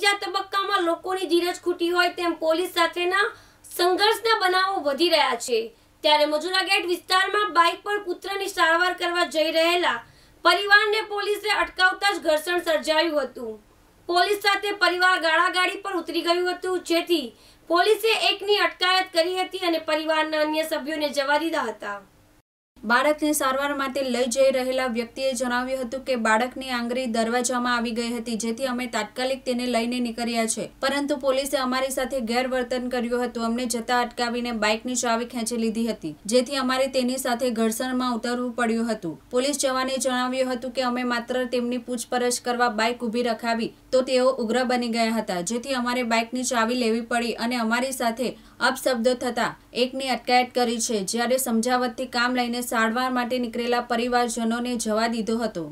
બીજા તબક્કામાં લોકોની ધીરજ ખૂટી હોય તેમ પોલીસ સાથેના સંઘર્ષના બનાવો વધી રહ્યા છે ત્યારે મજુરા ગેટ વિસ્તારમાં બાઇક પર પુત્રની સારવાર કરવા જઈ રહેલા પરિવારને પોલીસે અટકાવતા જ ઘર્ષણ સર્જાયું હતું પોલીસ સાથે પરિવાર ગાળાગાડી પર ઉતરી ગયું હતું જેથી પોલીસે એકની અટકાયત કરી હતી અને પરિવારના અન્ય સભ્યોને જવા દીધા હતા બાળકને સારવાર માટે લઈ જઈ રહેલા વ્યક્તિએ જણાવ્યું હતું કે બાળકની આંગળી દરવાજામાં આવી ગઈ હતી જેથી અમે તાત્કાલિક તેને લઈને નીકળ્યા છે પરંતુ પોલીસે અમારી સાથે ગેરવર્તન કર્યું હતું અમને જતા અટકાવીને બાઇકની ચાવી ખેંચી લીધી હતી જેથી અમારે તેની સાથે ઘર્ષણમાં ઉતરવું પડ્યું હતું પોલીસ જવાને જણાવ્યું હતું કે અમે માત્ર તેમની પૂછપરછ કરવા બાઇક ઊભી રખાવી તો તેઓ ઉગ્ર બની ગયા હતા જેથી અમારે બાઇકની ચાવી લેવી પડી અને અમારી સાથે અપશબ્દો થતાં એકની અટકાયત કરી છે જ્યારે સમજાવટથી કામ લઈને સારવાર માટે નીકળેલા પરિવારજનોને જવા દીધો હતો